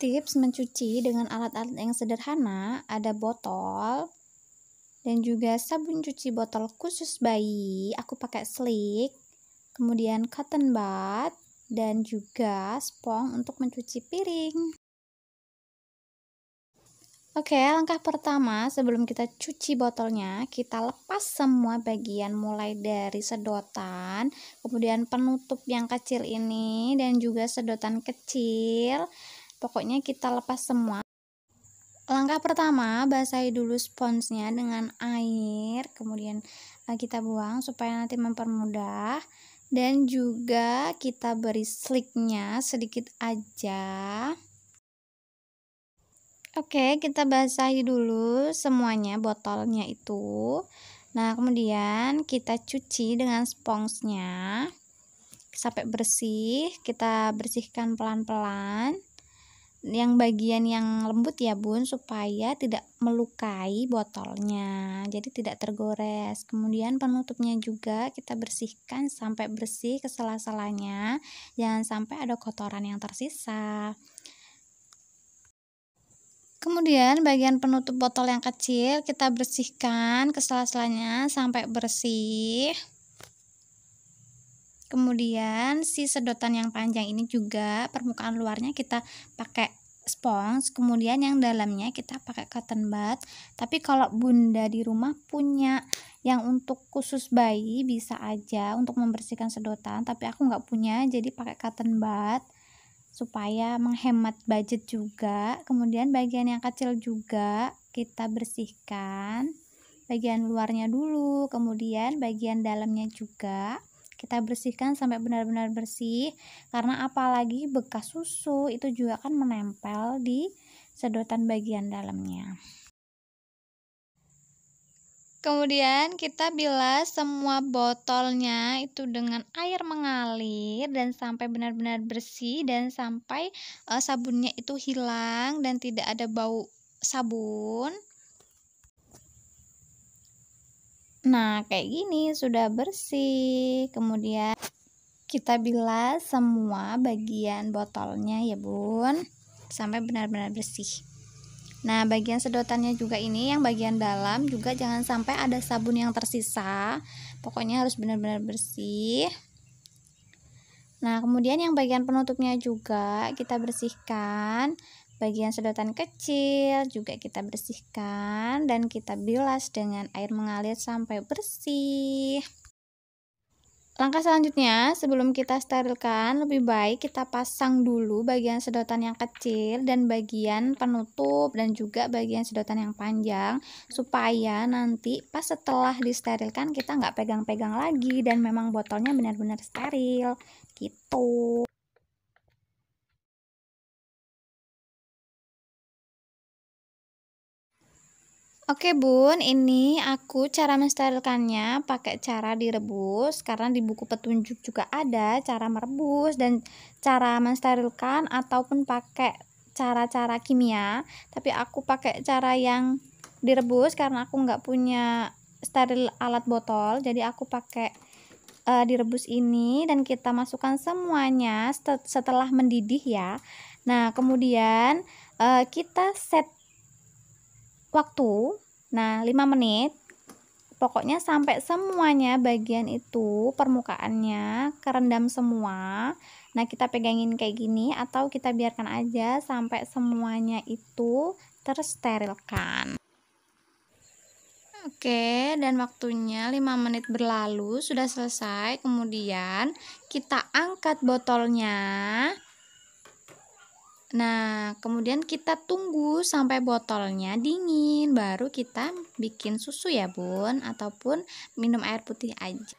Tips mencuci dengan alat-alat yang sederhana, ada botol dan juga sabun cuci botol khusus bayi. Aku pakai slick, kemudian cotton bud dan juga spong untuk mencuci piring. Oke, langkah pertama sebelum kita cuci botolnya, kita lepas semua bagian mulai dari sedotan, kemudian penutup yang kecil ini dan juga sedotan kecil Pokoknya kita lepas semua. Langkah pertama, basahi dulu sponsnya dengan air, kemudian eh, kita buang supaya nanti mempermudah. Dan juga kita beri slicknya sedikit aja. Oke, kita basahi dulu semuanya botolnya itu. Nah, kemudian kita cuci dengan sponsnya sampai bersih. Kita bersihkan pelan-pelan yang bagian yang lembut ya bun supaya tidak melukai botolnya jadi tidak tergores kemudian penutupnya juga kita bersihkan sampai bersih ke sela selanya jangan sampai ada kotoran yang tersisa kemudian bagian penutup botol yang kecil kita bersihkan ke sela selanya sampai bersih Kemudian si sedotan yang panjang ini juga permukaan luarnya kita pakai spons, kemudian yang dalamnya kita pakai cotton bud. Tapi kalau bunda di rumah punya yang untuk khusus bayi bisa aja untuk membersihkan sedotan, tapi aku nggak punya jadi pakai cotton bud supaya menghemat budget juga. Kemudian bagian yang kecil juga kita bersihkan. Bagian luarnya dulu, kemudian bagian dalamnya juga kita bersihkan sampai benar-benar bersih karena apalagi bekas susu itu juga akan menempel di sedotan bagian dalamnya Kemudian kita bilas semua botolnya itu dengan air mengalir dan sampai benar-benar bersih dan sampai eh, sabunnya itu hilang dan tidak ada bau sabun. Nah, kayak gini sudah bersih. Kemudian kita bilas semua bagian botolnya ya, Bun, sampai benar-benar bersih. Nah, bagian sedotannya juga ini yang bagian dalam juga jangan sampai ada sabun yang tersisa. Pokoknya harus benar-benar bersih. Nah, kemudian yang bagian penutupnya juga kita bersihkan bagian sedotan kecil juga kita bersihkan dan kita bilas dengan air mengalir sampai bersih Langkah selanjutnya, sebelum kita sterilkan, lebih baik kita pasang dulu bagian sedotan yang kecil dan bagian penutup dan juga bagian sedotan yang panjang supaya nanti pas setelah disterilkan kita nggak pegang-pegang lagi dan memang botolnya benar-benar steril gitu. Oke bun, ini aku cara mensterilkannya pakai cara direbus karena di buku petunjuk juga ada cara merebus dan cara mensterilkan ataupun pakai cara-cara kimia tapi aku pakai cara yang direbus karena aku nggak punya steril alat botol jadi aku pakai uh, direbus ini dan kita masukkan semuanya setelah mendidih ya nah kemudian uh, kita set waktu nah 5 menit pokoknya sampai semuanya bagian itu permukaannya kerendam semua nah kita pegangin kayak gini atau kita biarkan aja sampai semuanya itu tersterilkan Oke, dan waktunya 5 menit berlalu, sudah selesai. Kemudian kita angkat botolnya. Nah, kemudian kita tunggu sampai botolnya dingin, baru kita bikin susu ya, Bun, ataupun minum air putih aja.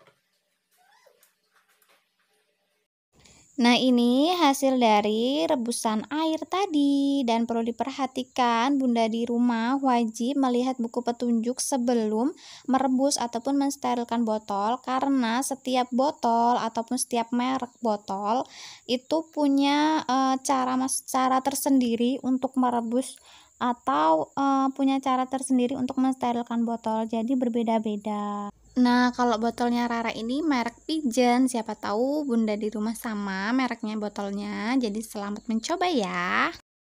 Nah, ini hasil dari rebusan air tadi dan perlu diperhatikan Bunda di rumah wajib melihat buku petunjuk sebelum merebus ataupun mensterilkan botol karena setiap botol ataupun setiap merek botol itu punya e, cara cara tersendiri untuk merebus atau e, punya cara tersendiri untuk mensterilkan botol. Jadi berbeda-beda. Nah, kalau botolnya Rara ini merek Pigeon, siapa tahu Bunda di rumah sama mereknya botolnya. Jadi selamat mencoba ya.